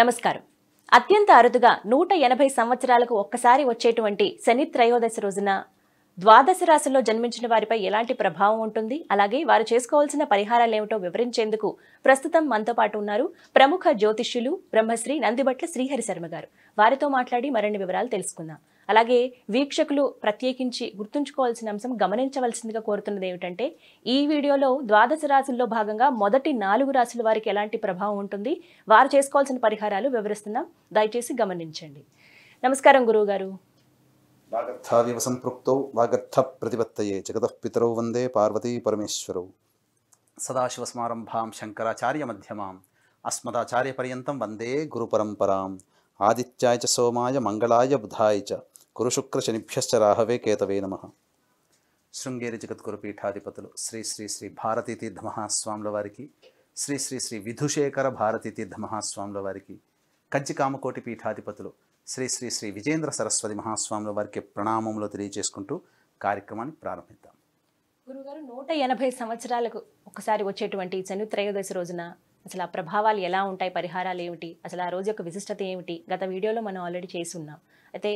నమస్కారం అత్యంత అరుదుగా నూట ఎనభై సంవత్సరాలకు ఒక్కసారి వచ్చేటువంటి శని త్రయోదశి రోజున ద్వాదశ రాశుల్లో జన్మించిన వారిపై ఎలాంటి ప్రభావం ఉంటుంది అలాగే వారు చేసుకోవాల్సిన పరిహారాలు ఏమిటో వివరించేందుకు ప్రస్తుతం మనతో పాటు ఉన్నారు ప్రముఖ జ్యోతిష్యులు బ్రహ్మశ్రీ నందిబట్ల శ్రీహరి శర్మ గారు వారితో మాట్లాడి మరిన్ని వివరాలు తెలుసుకుందాం అలాగే వీక్షకులు ప్రత్యేకించి గుర్తుంచుకోవాల్సిన అంశం గమనించవలసిందిగా కోరుతున్నది ఏమిటంటే ఈ వీడియోలో ద్వాదశ రాశుల్లో భాగంగా మొదటి నాలుగు రాశుల వారికి ఎలాంటి ప్రభావం ఉంటుంది వారు చేసుకోవాల్సిన పరిహారాలు వివరిస్తున్నాం దయచేసి గమనించండి నమస్కారం గారు వాగర్థాదివ సంపృక్తౌ వాగర్థ ప్రతిపత్తయే జగతః పితరౌ వందే పార్వతీ పరమేశ్వరౌ సదాశివస్మారంభాం శంకరాచార్య మధ్యమాం అస్మదాచార్య పర్యంతం వందే గురుపరంపరాం ఆదిత్యాయ చ సోమాయ మంగళాయ బుధాయ చ కురుశుక్రశనిభ్యశ్చ రాహవే కేతవే నమ శృంగేరి జగద్గురు పీఠాధిపతులు శ్రీ శ్రీ శ్రీ భారతీతీర్థ మహాస్వాముల వారికి శ్రీ శ్రీ శ్రీ విధుశేఖర భారతీతీర్థ మహాస్వాముల వారికి కంచికామకోటి పీఠాధిపతులు శ్రీ శ్రీ శ్రీ విజేంద్ర సరస్వతి మహాస్వాముల వారికి ప్రణామంలో తెలియజేసుకుంటూ కార్యక్రమాన్ని ప్రారంభిద్దాం గురుగారు నూట ఎనభై సంవత్సరాలకు ఒకసారి వచ్చేటువంటి త్రయోదశి రోజున అసలు ఆ ప్రభావాలు ఎలా ఉంటాయి పరిహారాలు ఏమిటి అసలు ఆ రోజు యొక్క విశిష్టత ఏమిటి గత వీడియోలో మనం ఆల్రెడీ చేసి ఉన్నాం అయితే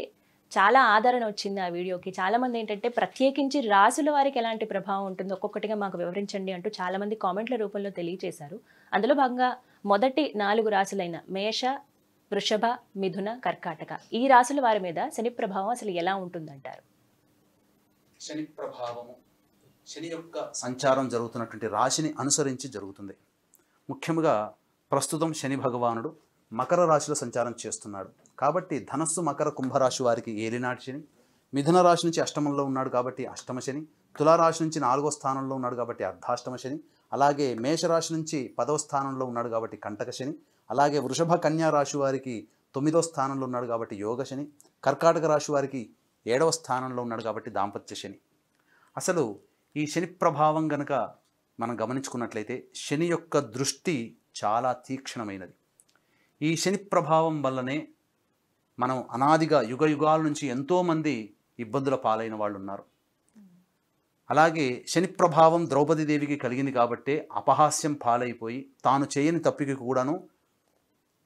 చాలా ఆదరణ వచ్చింది ఆ వీడియోకి చాలామంది ఏంటంటే ప్రత్యేకించి రాసుల వారికి ఎలాంటి ప్రభావం ఉంటుందో ఒక్కొక్కటిగా మాకు వివరించండి అంటూ చాలామంది కామెంట్ల రూపంలో తెలియజేశారు అందులో భాగంగా మొదటి నాలుగు రాసులైన మేష వృషభ మిథున కర్కాటక ఈ రాసుల వారి మీద శని ప్రభావం అసలు ఎలా ఉంటుందంటారు శని ప్రభావము శని యొక్క సంచారం జరుగుతున్నటువంటి రాశిని అనుసరించి జరుగుతుంది ముఖ్యంగా ప్రస్తుతం శని భగవానుడు మకర రాశిలో సంచారం చేస్తున్నాడు కాబట్టి ధనస్సు మకర కుంభరాశి వారికి ఏలినాటి శని మిథున రాశి నుంచి అష్టమంలో ఉన్నాడు కాబట్టి అష్టమ శని తులారాశి నుంచి నాలుగో స్థానంలో ఉన్నాడు కాబట్టి అర్ధాష్టమ శని అలాగే మేషరాశి నుంచి పదవ స్థానంలో ఉన్నాడు కాబట్టి కంటక శని అలాగే వృషభ కన్యా రాశి వారికి తొమ్మిదో స్థానంలో ఉన్నాడు కాబట్టి యోగ శని కర్కాటక రాశి వారికి ఏడవ స్థానంలో ఉన్నాడు కాబట్టి దాంపత్య శని అసలు ఈ శని ప్రభావం గనక మనం గమనించుకున్నట్లయితే శని యొక్క దృష్టి చాలా తీక్షణమైనది ఈ శని ప్రభావం వల్లనే మనం అనాదిగా యుగ యుగాల నుంచి ఎంతోమంది ఇబ్బందుల పాలైన వాళ్ళు ఉన్నారు అలాగే శని ప్రభావం ద్రౌపదీదేవికి కలిగింది కాబట్టే అపహాస్యం పాలైపోయి తాను చేయని తప్పికి కూడాను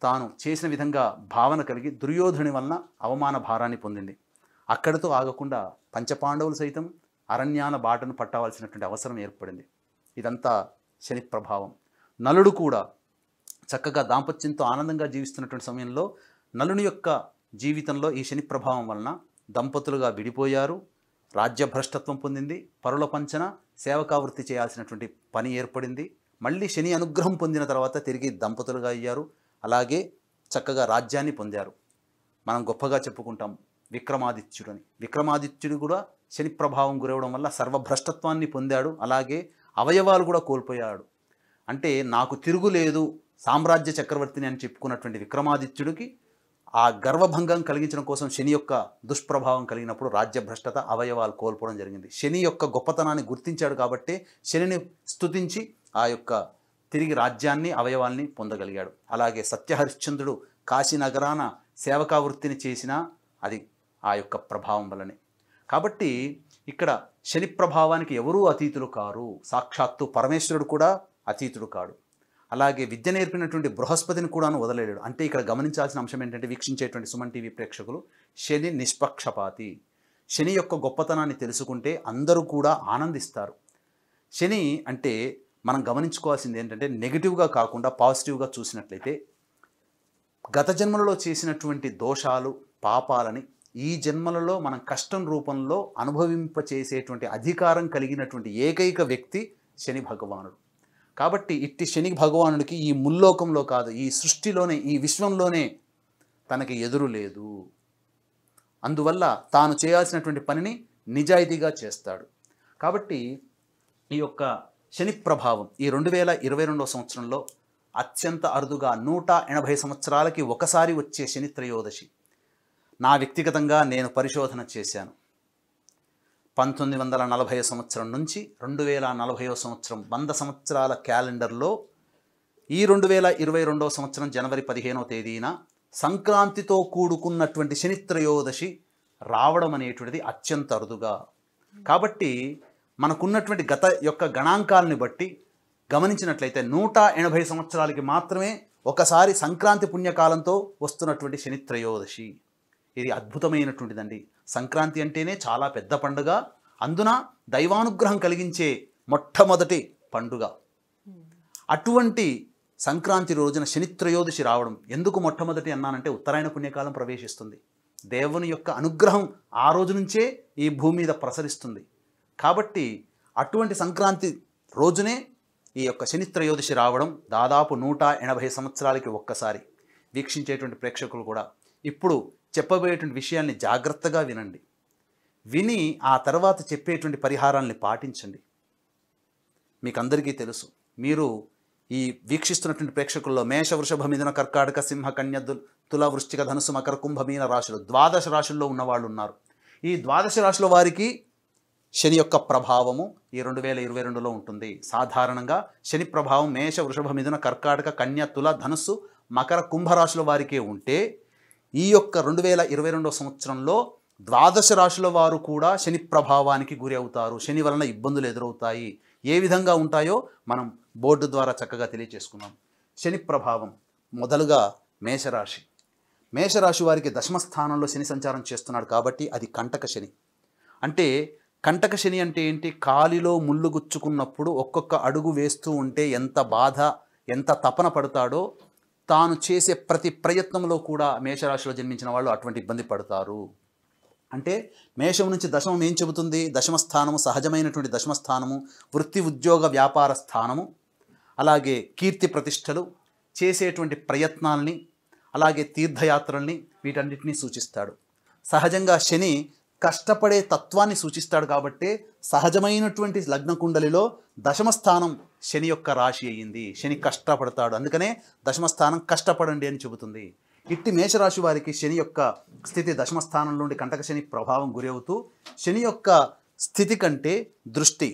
తాను చేసిన విధంగా భావన కలిగి దుర్యోధుని వలన అవమాన భారాన్ని పొందింది అక్కడితో ఆగకుండా పంచపాండవులు సైతం అరణ్యాన బాటను పట్టవలసినటువంటి అవసరం ఏర్పడింది ఇదంతా శని ప్రభావం నలుడు కూడా చక్కగా దాంపత్యంతో ఆనందంగా జీవిస్తున్నటువంటి సమయంలో నలుని యొక్క జీవితంలో ఈ శని ప్రభావం వలన దంపతులుగా విడిపోయారు రాజ్యభ్రష్టత్వం పొందింది పరుల పంచన సేవకావృత్తి చేయాల్సినటువంటి పని ఏర్పడింది మళ్ళీ శని అనుగ్రహం పొందిన తర్వాత తిరిగి దంపతులుగా అయ్యారు అలాగే చక్కగా రాజ్యాన్ని పొందారు మనం గొప్పగా చెప్పుకుంటాం విక్రమాదిత్యుడు అని విక్రమాదిత్యుడు కూడా శని ప్రభావం గురవడం వల్ల సర్వభ్రష్టత్వాన్ని పొందాడు అలాగే అవయవాలు కూడా కోల్పోయాడు అంటే నాకు తిరుగులేదు సామ్రాజ్య చక్రవర్తిని అని చెప్పుకున్నటువంటి విక్రమాదిత్యుడికి ఆ గర్వభంగం కలిగించడం కోసం శని యొక్క దుష్ప్రభావం కలిగినప్పుడు రాజ్యభ్రష్టత అవయవాలు కోల్పోవడం జరిగింది శని యొక్క గొప్పతనాన్ని గుర్తించాడు కాబట్టి శనిని స్తుతించి ఆ యొక్క తిరిగి రాజ్యాన్ని అవయవాల్ని పొందగలిగాడు అలాగే సత్యహరిశ్చంద్రుడు కాశీ నగరాన సేవకా వృత్తిని చేసినా అది ఆ యొక్క ప్రభావం వలనే కాబట్టి ఇక్కడ శని ప్రభావానికి ఎవరూ అతీతులు కారు సాక్షాత్తు పరమేశ్వరుడు కూడా అతీతుడు కాడు అలాగే విద్య నేర్పినటువంటి బృహస్పతిని కూడాను వదలలేడు అంటే ఇక్కడ గమనించాల్సిన అంశం ఏంటంటే వీక్షించేటువంటి సుమన్ టీవీ ప్రేక్షకులు శని నిష్పక్షపాతి శని యొక్క గొప్పతనాన్ని తెలుసుకుంటే అందరూ కూడా ఆనందిస్తారు శని అంటే మనం గమనించుకోవాల్సింది ఏంటంటే నెగిటివ్గా కాకుండా పాజిటివ్గా చూసినట్లయితే గత జన్మలలో చేసినటువంటి దోషాలు పాపాలని ఈ జన్మలలో మనం కష్టం రూపంలో అనుభవింపచేసేటువంటి అధికారం కలిగినటువంటి ఏకైక వ్యక్తి శని భగవానుడు కాబట్టి ఇట్టి శని భగవానుడికి ఈ ముల్లోకంలో కాదు ఈ సృష్టిలోనే ఈ విశ్వంలోనే తనకి ఎదురు లేదు అందువల్ల తాను చేయాల్సినటువంటి పనిని నిజాయితీగా చేస్తాడు కాబట్టి ఈ యొక్క శని ప్రభావం ఈ రెండు వేల ఇరవై రెండవ సంవత్సరంలో అత్యంత అరుదుగా నూట ఎనభై సంవత్సరాలకి ఒకసారి వచ్చే శని త్రయోదశి నా వ్యక్తిగతంగా నేను పరిశోధన చేశాను పంతొమ్మిది వందల నలభై సంవత్సరం నుంచి రెండు వేల నలభై సంవత్సరం వంద సంవత్సరాల క్యాలెండర్లో ఈ రెండు వేల ఇరవై రెండవ సంవత్సరం జనవరి పదిహేనవ తేదీన సంక్రాంతితో కూడుకున్నటువంటి శనిత్రయోదశి రావడం అనేటువంటిది అత్యంత అరుదుగా కాబట్టి మనకున్నటువంటి గత యొక్క గణాంకాలని బట్టి గమనించినట్లయితే నూట ఎనభై సంవత్సరాలకి మాత్రమే ఒకసారి సంక్రాంతి పుణ్యకాలంతో వస్తున్నటువంటి శని త్రయోదశి ఇది అద్భుతమైనటువంటిదండి సంక్రాంతి అంటేనే చాలా పెద్ద పండుగ అందున దైవానుగ్రహం కలిగించే మొట్టమొదటి పండుగ అటువంటి సంక్రాంతి రోజున శనిత్రయోదశి రావడం ఎందుకు మొట్టమొదటి అన్నానంటే ఉత్తరాయణ పుణ్యకాలం ప్రవేశిస్తుంది దేవుని యొక్క అనుగ్రహం ఆ రోజు నుంచే ఈ భూమి మీద ప్రసరిస్తుంది కాబట్టి అటువంటి సంక్రాంతి రోజునే ఈ యొక్క శనిత్రయోదశి రావడం దాదాపు నూట ఎనభై సంవత్సరాలకి ఒక్కసారి వీక్షించేటువంటి ప్రేక్షకులు కూడా ఇప్పుడు చెప్పబోయేటువంటి విషయాన్ని జాగ్రత్తగా వినండి విని ఆ తర్వాత చెప్పేటువంటి పరిహారాన్ని పాటించండి మీకు అందరికీ తెలుసు మీరు ఈ వీక్షిస్తున్నటువంటి ప్రేక్షకుల్లో మేష వృషభ మిథున కర్కాటక సింహ కన్య తుల వృష్టిక ధనుసు మకర కుంభ మీన రాశులు ద్వాదశ రాశుల్లో ఉన్నవాళ్ళు ఉన్నారు ఈ ద్వాదశ రాశుల వారికి శని యొక్క ప్రభావము ఈ రెండు వేల ఇరవై రెండులో ఉంటుంది సాధారణంగా శని ప్రభావం మేష వృషభ మిథున కర్కాటక కన్యతుల తుల ధనుస్సు మకర కుంభరాశుల వారికే ఉంటే ఈ యొక్క రెండు వేల ఇరవై రెండవ సంవత్సరంలో ద్వాదశ రాశుల వారు కూడా శని ప్రభావానికి గురి అవుతారు శని వలన ఇబ్బందులు ఎదురవుతాయి ఏ విధంగా ఉంటాయో మనం బోర్డు ద్వారా చక్కగా తెలియచేసుకున్నాం శని ప్రభావం మొదలుగా మేషరాశి మేషరాశి వారికి దశమ స్థానంలో శని సంచారం చేస్తున్నాడు కాబట్టి అది కంటక శని అంటే కంటక శని అంటే ఏంటి కాలిలో ముళ్ళు గుచ్చుకున్నప్పుడు ఒక్కొక్క అడుగు వేస్తూ ఉంటే ఎంత బాధ ఎంత తపన పడతాడో తాను చేసే ప్రతి ప్రయత్నంలో కూడా మేషరాశిలో జన్మించిన వాళ్ళు అటువంటి ఇబ్బంది పడతారు అంటే మేషం నుంచి దశమం ఏం చెబుతుంది దశమ స్థానము సహజమైనటువంటి దశమ స్థానము వృత్తి ఉద్యోగ వ్యాపార స్థానము అలాగే కీర్తి ప్రతిష్టలు చేసేటువంటి ప్రయత్నాల్ని అలాగే తీర్థయాత్రల్ని వీటన్నిటినీ సూచిస్తాడు సహజంగా శని కష్టపడే తత్వాన్ని సూచిస్తాడు కాబట్టే సహజమైనటువంటి లగ్న కుండలిలో దశమస్థానం శని యొక్క రాశి అయ్యింది శని కష్టపడతాడు అందుకనే దశమస్థానం కష్టపడండి అని చెబుతుంది ఇట్టి మేషరాశి వారికి శని యొక్క స్థితి దశమస్థానం నుండి కంటక శని ప్రభావం గురవుతూ శని యొక్క స్థితి కంటే దృష్టి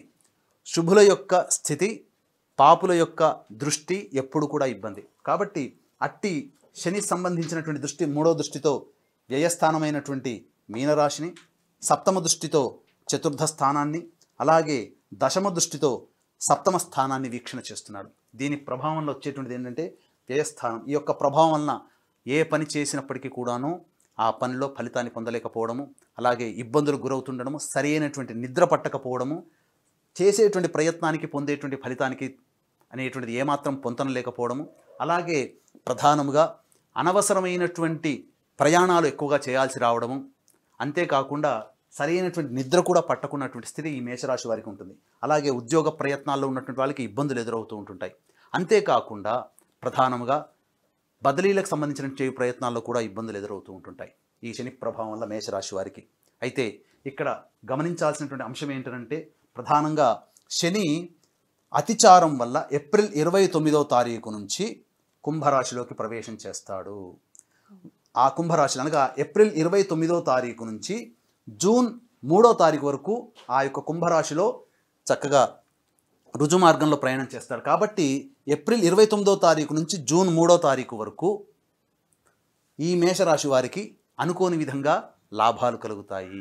శుభుల యొక్క స్థితి పాపుల యొక్క దృష్టి ఎప్పుడు కూడా ఇబ్బంది కాబట్టి అట్టి శని సంబంధించినటువంటి దృష్టి మూడో దృష్టితో వ్యయస్థానమైనటువంటి మీనరాశిని సప్తమ దృష్టితో చతుర్థ స్థానాన్ని అలాగే దశమ దృష్టితో సప్తమ స్థానాన్ని వీక్షణ చేస్తున్నాడు దీని ప్రభావంలో వచ్చేటువంటిది ఏంటంటే వ్యయస్థానం ఈ యొక్క ప్రభావం వలన ఏ పని చేసినప్పటికీ కూడాను ఆ పనిలో ఫలితాన్ని పొందలేకపోవడము అలాగే ఇబ్బందులు గురవుతుండడము సరైనటువంటి నిద్ర పట్టకపోవడము చేసేటువంటి ప్రయత్నానికి పొందేటువంటి ఫలితానికి అనేటువంటిది ఏమాత్రం పొందడం లేకపోవడము అలాగే ప్రధానముగా అనవసరమైనటువంటి ప్రయాణాలు ఎక్కువగా చేయాల్సి రావడము అంతేకాకుండా సరైనటువంటి నిద్ర కూడా పట్టకున్నటువంటి స్థితి ఈ మేషరాశి వారికి ఉంటుంది అలాగే ఉద్యోగ ప్రయత్నాల్లో ఉన్నటువంటి వాళ్ళకి ఇబ్బందులు ఎదురవుతూ ఉంటుంటాయి అంతేకాకుండా ప్రధానంగా బదిలీలకు సంబంధించిన ప్రయత్నాల్లో కూడా ఇబ్బందులు ఎదురవుతూ ఉంటుంటాయి ఈ శని ప్రభావం వల్ల మేషరాశి వారికి అయితే ఇక్కడ గమనించాల్సినటువంటి అంశం ఏంటంటే ప్రధానంగా శని అతిచారం వల్ల ఏప్రిల్ ఇరవై తొమ్మిదవ తారీఖు నుంచి కుంభరాశిలోకి ప్రవేశం చేస్తాడు ఆ కుంభరాశి అనగా ఏప్రిల్ ఇరవై తొమ్మిదవ తారీఖు నుంచి జూన్ మూడో తారీఖు వరకు ఆ యొక్క కుంభరాశిలో చక్కగా రుజు మార్గంలో ప్రయాణం చేస్తారు కాబట్టి ఏప్రిల్ ఇరవై తొమ్మిదో తారీఖు నుంచి జూన్ మూడో తారీఖు వరకు ఈ మేషరాశి వారికి అనుకోని విధంగా లాభాలు కలుగుతాయి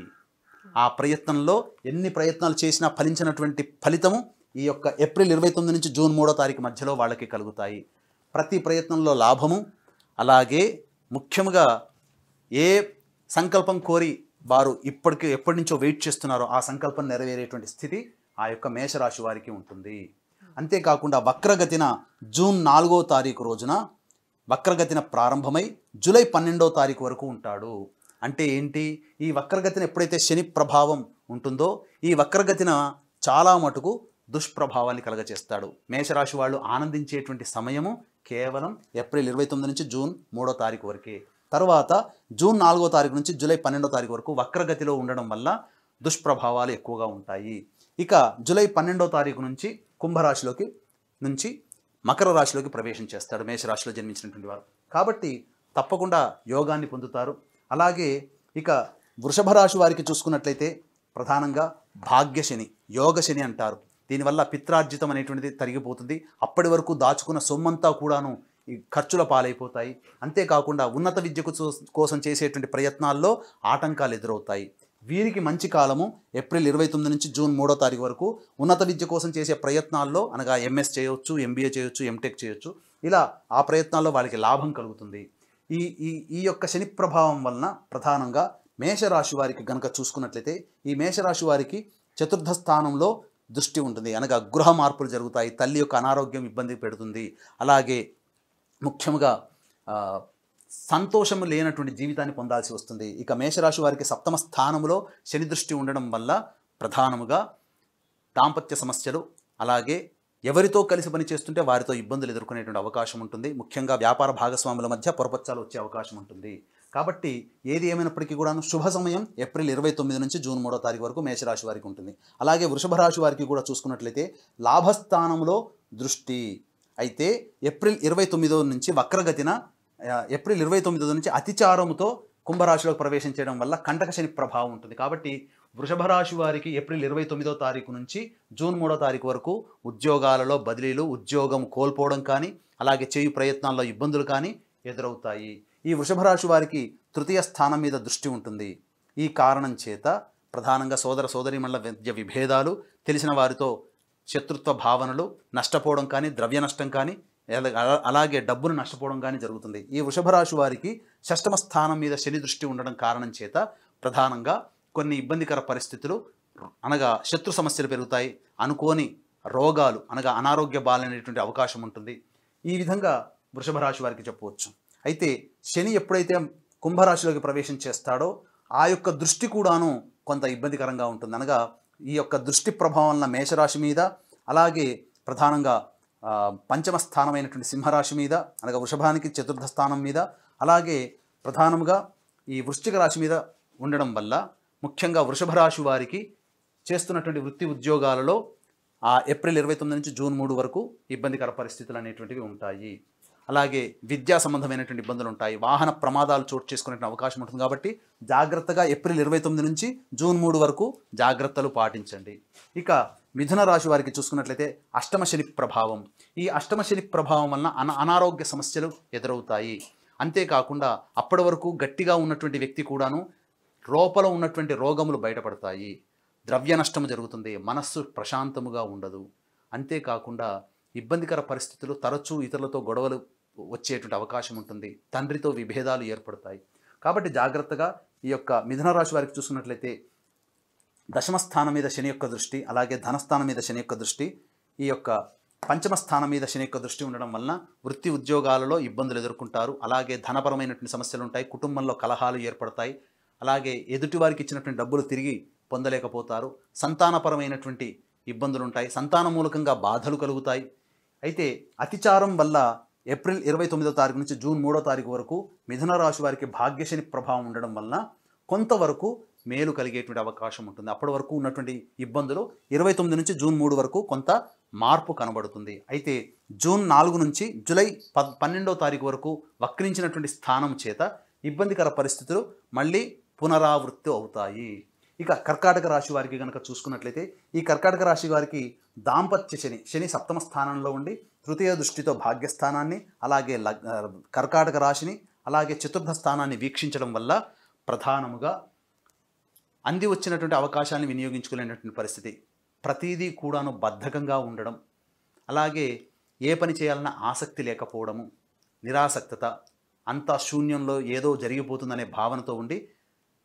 ఆ ప్రయత్నంలో ఎన్ని ప్రయత్నాలు చేసినా ఫలించినటువంటి ఫలితము ఈ యొక్క ఏప్రిల్ ఇరవై తొమ్మిది నుంచి జూన్ మూడో తారీఖు మధ్యలో వాళ్ళకి కలుగుతాయి ప్రతి ప్రయత్నంలో లాభము అలాగే ముఖ్యంగా ఏ సంకల్పం కోరి వారు ఇప్పటికి ఎప్పటి నుంచో వెయిట్ చేస్తున్నారో ఆ సంకల్పం నెరవేరేటువంటి స్థితి ఆ యొక్క మేషరాశి వారికి ఉంటుంది అంతేకాకుండా వక్రగతిన జూన్ నాలుగో తారీఖు రోజున వక్రగతిన ప్రారంభమై జూలై పన్నెండో తారీఖు వరకు ఉంటాడు అంటే ఏంటి ఈ వక్రగతిన ఎప్పుడైతే శని ప్రభావం ఉంటుందో ఈ వక్రగతిన చాలా మటుకు దుష్ప్రభావాన్ని కలగచేస్తాడు మేషరాశి వాళ్ళు ఆనందించేటువంటి సమయము కేవలం ఏప్రిల్ ఇరవై తొమ్మిది నుంచి జూన్ మూడో తారీఖు వరకే తర్వాత జూన్ నాలుగో తారీఖు నుంచి జూలై పన్నెండో తారీఖు వరకు వక్రగతిలో ఉండడం వల్ల దుష్ప్రభావాలు ఎక్కువగా ఉంటాయి ఇక జూలై పన్నెండో తారీఖు నుంచి కుంభరాశిలోకి నుంచి మకర రాశిలోకి ప్రవేశం చేస్తాడు మేషరాశిలో జన్మించినటువంటి వారు కాబట్టి తప్పకుండా యోగాన్ని పొందుతారు అలాగే ఇక వృషభ రాశి వారికి చూసుకున్నట్లయితే ప్రధానంగా భాగ్యశని యోగశని అంటారు దీనివల్ల పిత్రార్జితం అనేటువంటిది తరిగిపోతుంది అప్పటి వరకు దాచుకున్న సొమ్మంతా కూడాను ఈ ఖర్చుల పాలైపోతాయి అంతేకాకుండా ఉన్నత విద్యకు కోసం చేసేటువంటి ప్రయత్నాల్లో ఆటంకాలు ఎదురవుతాయి వీరికి మంచి కాలము ఏప్రిల్ ఇరవై తొమ్మిది నుంచి జూన్ మూడో తారీఖు వరకు ఉన్నత విద్య కోసం చేసే ప్రయత్నాల్లో అనగా ఎంఎస్ చేయొచ్చు ఎంబీఏ చేయొచ్చు ఎంటెక్ చేయొచ్చు ఇలా ఆ ప్రయత్నాల్లో వాళ్ళకి లాభం కలుగుతుంది ఈ ఈ ఈ యొక్క శని ప్రభావం వలన ప్రధానంగా మేషరాశి వారికి గనక చూసుకున్నట్లయితే ఈ మేషరాశి వారికి చతుర్థ స్థానంలో దృష్టి ఉంటుంది అనగా గృహ మార్పులు జరుగుతాయి తల్లి యొక్క అనారోగ్యం ఇబ్బంది పెడుతుంది అలాగే ముఖ్యంగా సంతోషము లేనటువంటి జీవితాన్ని పొందాల్సి వస్తుంది ఇక మేషరాశి వారికి సప్తమ స్థానంలో శని దృష్టి ఉండడం వల్ల ప్రధానముగా దాంపత్య సమస్యలు అలాగే ఎవరితో కలిసి పనిచేస్తుంటే వారితో ఇబ్బందులు ఎదుర్కొనేటువంటి అవకాశం ఉంటుంది ముఖ్యంగా వ్యాపార భాగస్వాముల మధ్య పొరపచ్చాలు వచ్చే అవకాశం ఉంటుంది కాబట్టి ఏది ఏమైనప్పటికీ కూడా శుభ సమయం ఏప్రిల్ ఇరవై తొమ్మిది నుంచి జూన్ మూడో తారీఖు వరకు మేషరాశి వారికి ఉంటుంది అలాగే వృషభ రాశి వారికి కూడా చూసుకున్నట్లయితే లాభస్థానంలో దృష్టి అయితే ఏప్రిల్ ఇరవై తొమ్మిదో నుంచి వక్రగతిన ఏప్రిల్ ఇరవై తొమ్మిదో నుంచి అతిచారముతో కుంభరాశిలోకి ప్రవేశించడం వల్ల కంటక శని ప్రభావం ఉంటుంది కాబట్టి వృషభ రాశి వారికి ఏప్రిల్ ఇరవై తొమ్మిదో తారీఖు నుంచి జూన్ మూడో తారీఖు వరకు ఉద్యోగాలలో బదిలీలు ఉద్యోగం కోల్పోవడం కానీ అలాగే చేయు ప్రయత్నాల్లో ఇబ్బందులు కానీ ఎదురవుతాయి ఈ వృషభ రాశి వారికి తృతీయ స్థానం మీద దృష్టి ఉంటుంది ఈ కారణం చేత ప్రధానంగా సోదర సోదరిమణుల విద్య విభేదాలు తెలిసిన వారితో శత్రుత్వ భావనలు నష్టపోవడం కానీ ద్రవ్య నష్టం కానీ అలాగే డబ్బును నష్టపోవడం కానీ జరుగుతుంది ఈ వృషభ రాశి వారికి షష్టమ స్థానం మీద శని దృష్టి ఉండడం కారణం చేత ప్రధానంగా కొన్ని ఇబ్బందికర పరిస్థితులు అనగా శత్రు సమస్యలు పెరుగుతాయి అనుకోని రోగాలు అనగా అనారోగ్య బాలనేటువంటి అవకాశం ఉంటుంది ఈ విధంగా వృషభ రాశి వారికి చెప్పవచ్చు అయితే శని ఎప్పుడైతే కుంభరాశిలోకి ప్రవేశం చేస్తాడో ఆ యొక్క దృష్టి కూడాను కొంత ఇబ్బందికరంగా ఉంటుంది అనగా ఈ యొక్క దృష్టి ప్రభావం వలన మేషరాశి మీద అలాగే ప్రధానంగా పంచమ స్థానమైనటువంటి సింహరాశి మీద అనగా వృషభానికి చతుర్థ స్థానం మీద అలాగే ప్రధానంగా ఈ వృశ్చిక రాశి మీద ఉండడం వల్ల ముఖ్యంగా వృషభ రాశి వారికి చేస్తున్నటువంటి వృత్తి ఉద్యోగాలలో ఆ ఏప్రిల్ ఇరవై తొమ్మిది నుంచి జూన్ మూడు వరకు ఇబ్బందికర పరిస్థితులు అనేటువంటివి ఉంటాయి అలాగే విద్యా సంబంధమైనటువంటి ఇబ్బందులు ఉంటాయి వాహన ప్రమాదాలు చోటు చేసుకునే అవకాశం ఉంటుంది కాబట్టి జాగ్రత్తగా ఏప్రిల్ ఇరవై తొమ్మిది నుంచి జూన్ మూడు వరకు జాగ్రత్తలు పాటించండి ఇక మిథున రాశి వారికి చూసుకున్నట్లయితే అష్టమ శని ప్రభావం ఈ అష్టమ శని ప్రభావం వలన అన అనారోగ్య సమస్యలు ఎదురవుతాయి అంతేకాకుండా అప్పటి వరకు గట్టిగా ఉన్నటువంటి వ్యక్తి కూడాను లోపల ఉన్నటువంటి రోగములు బయటపడతాయి ద్రవ్య నష్టము జరుగుతుంది మనస్సు ప్రశాంతముగా ఉండదు అంతేకాకుండా ఇబ్బందికర పరిస్థితులు తరచూ ఇతరులతో గొడవలు వచ్చేటువంటి అవకాశం ఉంటుంది తండ్రితో విభేదాలు ఏర్పడతాయి కాబట్టి జాగ్రత్తగా ఈ యొక్క మిథున రాశి వారికి చూసుకున్నట్లయితే దశమస్థానం మీద శని యొక్క దృష్టి అలాగే ధనస్థానం మీద శని యొక్క దృష్టి ఈ యొక్క పంచమ స్థానం మీద శని యొక్క దృష్టి ఉండడం వలన వృత్తి ఉద్యోగాలలో ఇబ్బందులు ఎదుర్కొంటారు అలాగే ధనపరమైనటువంటి సమస్యలు ఉంటాయి కుటుంబంలో కలహాలు ఏర్పడతాయి అలాగే ఎదుటివారికి ఇచ్చినటువంటి డబ్బులు తిరిగి పొందలేకపోతారు సంతానపరమైనటువంటి ఇబ్బందులు ఉంటాయి సంతాన మూలకంగా బాధలు కలుగుతాయి అయితే అతిచారం వల్ల ఏప్రిల్ ఇరవై తొమ్మిదో తారీఖు నుంచి జూన్ మూడో తారీఖు వరకు మిథున రాశి వారికి భాగ్యశని ప్రభావం ఉండడం వలన కొంతవరకు మేలు కలిగేటువంటి అవకాశం ఉంటుంది అప్పటి వరకు ఉన్నటువంటి ఇబ్బందులు ఇరవై తొమ్మిది నుంచి జూన్ మూడు వరకు కొంత మార్పు కనబడుతుంది అయితే జూన్ నాలుగు నుంచి జూలై ప పన్నెండో తారీఖు వరకు వక్రించినటువంటి స్థానం చేత ఇబ్బందికర పరిస్థితులు మళ్ళీ పునరావృత్తి అవుతాయి ఇక కర్కాటక రాశి వారికి కనుక చూసుకున్నట్లయితే ఈ కర్కాటక రాశి వారికి దాంపత్య శని శని సప్తమ స్థానంలో ఉండి తృతీయ దృష్టితో భాగ్యస్థానాన్ని అలాగే కర్కాటక రాశిని అలాగే చతుర్థ స్థానాన్ని వీక్షించడం వల్ల ప్రధానముగా అంది వచ్చినటువంటి అవకాశాన్ని వినియోగించుకునేటువంటి పరిస్థితి ప్రతీదీ కూడాను బద్ధకంగా ఉండడం అలాగే ఏ పని చేయాలన్న ఆసక్తి లేకపోవడము నిరాసక్తత అంతా శూన్యంలో ఏదో జరిగిపోతుందనే భావనతో ఉండి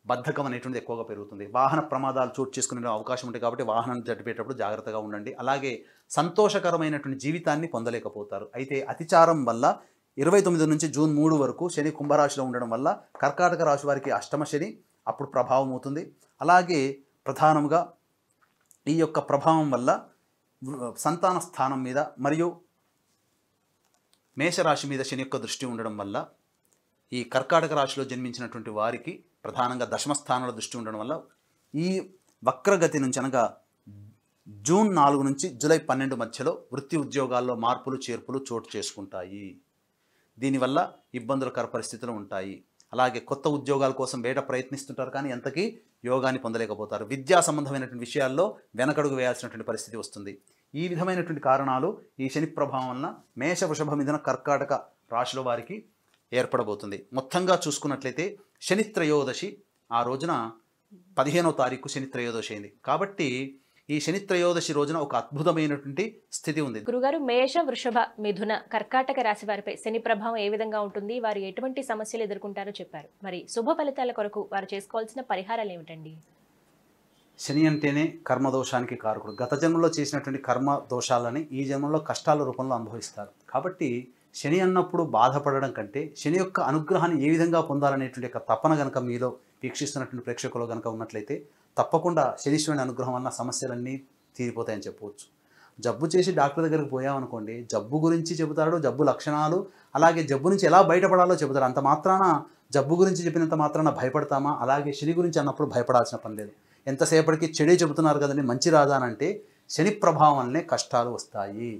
బద్ధకం అనేటువంటిది ఎక్కువగా పెరుగుతుంది వాహన ప్రమాదాలు చోటు చేసుకునే అవకాశం ఉంటాయి కాబట్టి వాహనాన్ని జరిపేటప్పుడు జాగ్రత్తగా ఉండండి అలాగే సంతోషకరమైనటువంటి జీవితాన్ని పొందలేకపోతారు అయితే అతిచారం వల్ల ఇరవై తొమ్మిది నుంచి జూన్ మూడు వరకు శని కుంభరాశిలో ఉండడం వల్ల కర్కాటక రాశి వారికి అష్టమ శని అప్పుడు ప్రభావం అవుతుంది అలాగే ప్రధానంగా ఈ యొక్క ప్రభావం వల్ల సంతాన స్థానం మీద మరియు మేషరాశి మీద శని యొక్క దృష్టి ఉండడం వల్ల ఈ కర్కాటక రాశిలో జన్మించినటువంటి వారికి ప్రధానంగా దశమస్థానంలో దృష్టి ఉండడం వల్ల ఈ వక్రగతి నుంచి అనగా జూన్ నాలుగు నుంచి జూలై పన్నెండు మధ్యలో వృత్తి ఉద్యోగాల్లో మార్పులు చేర్పులు చోటు చేసుకుంటాయి దీనివల్ల ఇబ్బందులకర పరిస్థితులు ఉంటాయి అలాగే కొత్త ఉద్యోగాల కోసం వేట ప్రయత్నిస్తుంటారు కానీ ఎంతకీ యోగాన్ని పొందలేకపోతారు విద్యా సంబంధమైనటువంటి విషయాల్లో వెనకడుగు వేయాల్సినటువంటి పరిస్థితి వస్తుంది ఈ విధమైనటువంటి కారణాలు ఈ శని ప్రభావం వలన మేష వృషభ మీదన కర్కాటక రాశుల వారికి ఏర్పడబోతుంది మొత్తంగా చూసుకున్నట్లయితే శని త్రయోదశి ఆ రోజున పదిహేనో తారీఖు శని త్రయోదశి అయింది కాబట్టి ఈ శని త్రయోదశి రోజున ఒక అద్భుతమైనటువంటి స్థితి ఉంది గురుగారు మేష వృషభ మిథున కర్కాటక రాశి వారిపై శని ప్రభావం ఏ విధంగా ఉంటుంది వారు ఎటువంటి సమస్యలు ఎదుర్కొంటారో చెప్పారు మరి శుభ ఫలితాల కొరకు వారు చేసుకోవాల్సిన పరిహారాలు ఏమిటండి శని అంటేనే కర్మదోషానికి కారకుడు గత జన్మలో చేసినటువంటి కర్మ దోషాలని ఈ జన్మలో కష్టాల రూపంలో అనుభవిస్తారు కాబట్టి శని అన్నప్పుడు బాధపడడం కంటే శని యొక్క అనుగ్రహాన్ని ఏ విధంగా పొందాలనేటువంటి యొక్క తపన కనుక మీలో వీక్షిస్తున్నటువంటి ప్రేక్షకులు కనుక ఉన్నట్లయితే తప్పకుండా శనీశ్వరుని అనుగ్రహం వల్ల సమస్యలన్నీ తీరిపోతాయని చెప్పవచ్చు జబ్బు చేసి డాక్టర్ దగ్గరికి పోయామనుకోండి జబ్బు గురించి చెబుతాడు జబ్బు లక్షణాలు అలాగే జబ్బు నుంచి ఎలా బయటపడాలో చెబుతాడు అంత మాత్రాన జబ్బు గురించి చెప్పినంత మాత్రాన భయపడతామా అలాగే శని గురించి అన్నప్పుడు భయపడాల్సిన పని లేదు ఎంతసేపటికి చెడే చెబుతున్నారు కదండి మంచి రాదానంటే శని ప్రభావం వల్లనే కష్టాలు వస్తాయి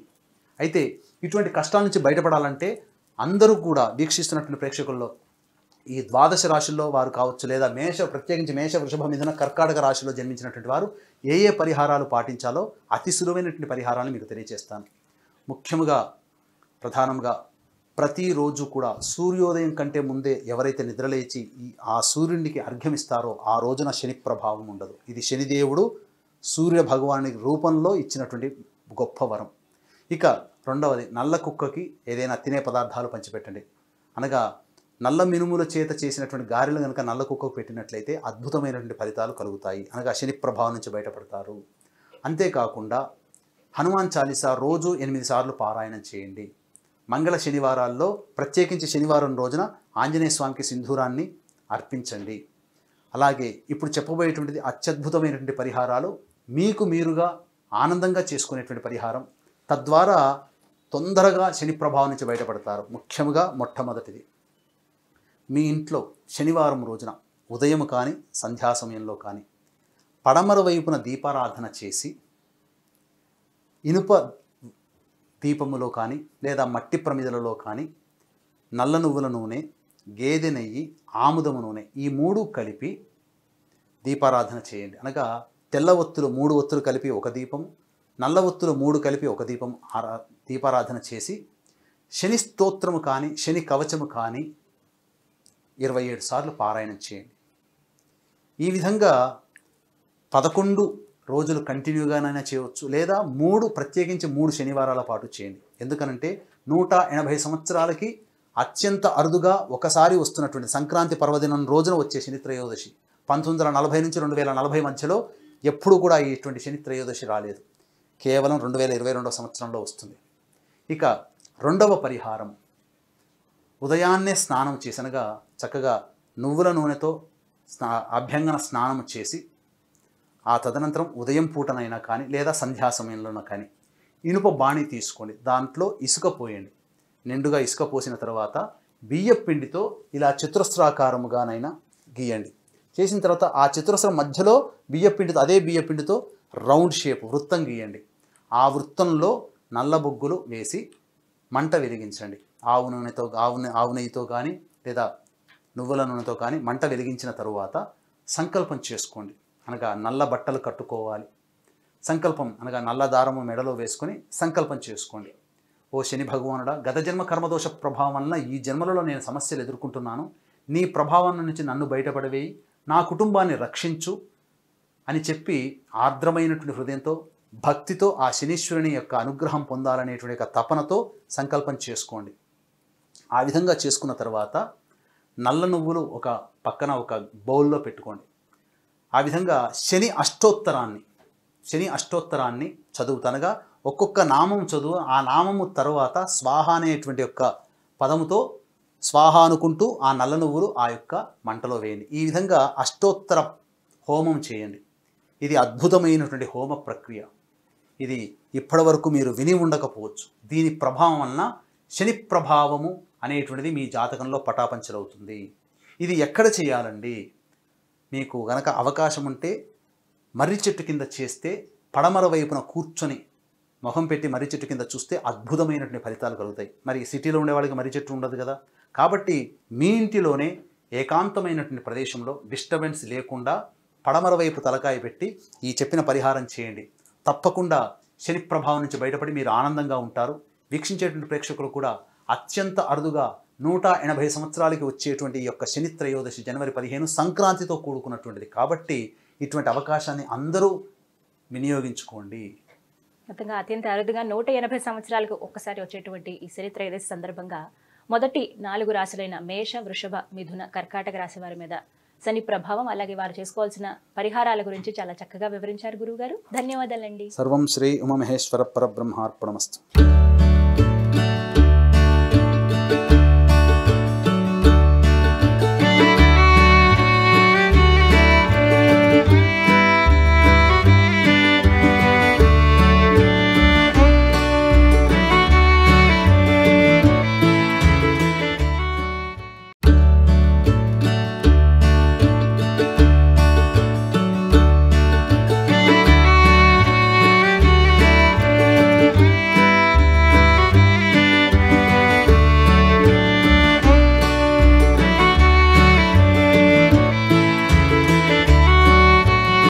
అయితే ఇటువంటి కష్టాల నుంచి బయటపడాలంటే అందరూ కూడా వీక్షిస్తున్నటువంటి ప్రేక్షకుల్లో ఈ ద్వాదశ రాశుల్లో వారు కావచ్చు లేదా మేష ప్రత్యేకించి మేష వృషభ మీదన కర్కాటక రాశిలో జన్మించినటువంటి వారు ఏ ఏ పరిహారాలు పాటించాలో అతి సులువైనటువంటి పరిహారాన్ని మీకు తెలియజేస్తాను ముఖ్యంగా ప్రధానంగా ప్రతిరోజు కూడా సూర్యోదయం కంటే ముందే ఎవరైతే నిద్రలేచి ఈ ఆ సూర్యునికి అర్ఘ్యమిస్తారో ఆ రోజున శని ప్రభావం ఉండదు ఇది శనిదేవుడు సూర్య భగవాని రూపంలో ఇచ్చినటువంటి గొప్ప వరం ఇక రెండవది నల్ల కుక్కకి ఏదైనా తినే పదార్థాలు పంచిపెట్టండి అనగా నల్ల మినుముల చేత చేసినటువంటి గారెలు కనుక నల్ల కుక్కకు పెట్టినట్లయితే అద్భుతమైనటువంటి ఫలితాలు కలుగుతాయి అనగా శని ప్రభావం నుంచి బయటపడతారు అంతేకాకుండా హనుమాన్ చాలీస రోజు ఎనిమిది సార్లు పారాయణం చేయండి మంగళ శనివారాల్లో ప్రత్యేకించి శనివారం రోజున ఆంజనేయ స్వామికి సింధూరాన్ని అర్పించండి అలాగే ఇప్పుడు చెప్పబోయేటువంటిది అత్యద్భుతమైనటువంటి పరిహారాలు మీకు మీరుగా ఆనందంగా చేసుకునేటువంటి పరిహారం తద్వారా తొందరగా శని ప్రభావం నుంచి బయటపడతారు ముఖ్యంగా మొట్టమొదటిది మీ ఇంట్లో శనివారం రోజున ఉదయం కానీ సంధ్యా సమయంలో కానీ పడమర వైపున దీపారాధన చేసి ఇనుప దీపములో కానీ లేదా మట్టి ప్రమిదలలో కానీ నల్ల నువ్వుల నూనె గేదె నెయ్యి ఆముదము నూనె ఈ మూడు కలిపి దీపారాధన చేయండి అనగా తెల్ల ఒత్తులు మూడు ఒత్తులు కలిపి ఒక దీపము నల్ల ఒత్తులు మూడు కలిపి ఒక దీపం ఆరా దీపారాధన చేసి శని స్తోత్రము కానీ శని కవచము కానీ ఇరవై ఏడు సార్లు పారాయణం చేయండి ఈ విధంగా పదకొండు రోజులు కంటిన్యూగానైనా చేయవచ్చు లేదా మూడు ప్రత్యేకించి మూడు శనివారాల పాటు చేయండి ఎందుకనంటే నూట ఎనభై సంవత్సరాలకి అత్యంత అరుదుగా ఒకసారి వస్తున్నటువంటి సంక్రాంతి పర్వదినం రోజున వచ్చే శని త్రయోదశి పంతొమ్మిది వందల నలభై నుంచి రెండు వేల నలభై మధ్యలో ఎప్పుడు కూడా ఇటువంటి శని త్రయోదశి రాలేదు కేవలం రెండు వేల ఇరవై రెండవ సంవత్సరంలో వస్తుంది ఇక రెండవ పరిహారం ఉదయాన్నే స్నానం చేసినగా చక్కగా నువ్వుల నూనెతో స్నా అభ్యంగన స్నానం చేసి ఆ తదనంతరం ఉదయం పూటనైనా కానీ లేదా సంధ్యా సమయంలోనైనా కానీ ఇనుప బాణి తీసుకోండి దాంట్లో ఇసుక పోయండి నిండుగా ఇసుక పోసిన తర్వాత బియ్యపిండితో పిండితో ఇలా చతురస్రాకారముగానైనా గీయండి చేసిన తర్వాత ఆ చతురస్రం మధ్యలో బియ్యపిండితో అదే బియ్యపిండితో రౌండ్ షేప్ వృత్తం గీయండి ఆ వృత్తంలో నల్ల బొగ్గులు వేసి మంట వెలిగించండి ఆవు నూనెతో ఆవు ఆవు నెయ్యితో కానీ లేదా నువ్వుల నూనెతో కానీ మంట వెలిగించిన తరువాత సంకల్పం చేసుకోండి అనగా నల్ల బట్టలు కట్టుకోవాలి సంకల్పం అనగా నల్ల దారము మెడలో వేసుకొని సంకల్పం చేసుకోండి ఓ శని భగవానుడా గత జన్మ కర్మదోష ప్రభావం వలన ఈ జన్మలలో నేను సమస్యలు ఎదుర్కొంటున్నాను నీ ప్రభావం నుంచి నన్ను బయటపడవేయి నా కుటుంబాన్ని రక్షించు అని చెప్పి ఆర్ద్రమైనటువంటి హృదయంతో భక్తితో ఆ శనీశ్వరుని యొక్క అనుగ్రహం పొందాలనేటువంటి యొక్క తపనతో సంకల్పం చేసుకోండి ఆ విధంగా చేసుకున్న తర్వాత నల్ల నువ్వులు ఒక పక్కన ఒక బౌల్లో పెట్టుకోండి ఆ విధంగా శని అష్టోత్తరాన్ని శని అష్టోత్తరాన్ని చదువుతనగా ఒక్కొక్క నామం చదువు ఆ నామము తర్వాత స్వాహ అనేటువంటి యొక్క పదముతో స్వాహ అనుకుంటూ ఆ నల్ల నువ్వులు ఆ యొక్క మంటలో వేయండి ఈ విధంగా అష్టోత్తర హోమం చేయండి ఇది అద్భుతమైనటువంటి హోమ ప్రక్రియ ఇది ఇప్పటి వరకు మీరు విని ఉండకపోవచ్చు దీని ప్రభావం వలన శని ప్రభావము అనేటువంటిది మీ జాతకంలో పటాపంచలవుతుంది ఇది ఎక్కడ చేయాలండి మీకు గనక అవకాశం ఉంటే మర్రి చెట్టు కింద చేస్తే పడమర వైపున కూర్చొని మొహం పెట్టి మర్రి చెట్టు కింద చూస్తే అద్భుతమైనటువంటి ఫలితాలు కలుగుతాయి మరి సిటీలో వాళ్ళకి మర్రి చెట్టు ఉండదు కదా కాబట్టి మీ ఇంటిలోనే ఏకాంతమైనటువంటి ప్రదేశంలో డిస్టర్బెన్స్ లేకుండా పడమర వైపు తలకాయ పెట్టి ఈ చెప్పిన పరిహారం చేయండి తప్పకుండా శని ప్రభావం నుంచి బయటపడి మీరు ఆనందంగా ఉంటారు వీక్షించేటువంటి ప్రేక్షకులు కూడా అత్యంత అరుదుగా నూట ఎనభై సంవత్సరాలకి వచ్చేటువంటి ఈ యొక్క శని త్రయోదశి జనవరి పదిహేను సంక్రాంతితో కూడుకున్నటువంటిది కాబట్టి ఇటువంటి అవకాశాన్ని అందరూ వినియోగించుకోండి మొత్తంగా అత్యంత అరుదుగా నూట ఎనభై సంవత్సరాలకు ఒక్కసారి వచ్చేటువంటి ఈ శని త్రయోదశి సందర్భంగా మొదటి నాలుగు రాశులైన మేష వృషభ మిథున కర్కాటక రాశి వారి మీద శని ప్రభావం అలాగే వారు చేసుకోవాల్సిన పరిహారాల గురించి చాలా చక్కగా వివరించారు గురువు గారు ధన్యవాదాలండి సర్వం శ్రీ ఉమమహేశ్వర పరబ్రహ్మార్పణమస్తు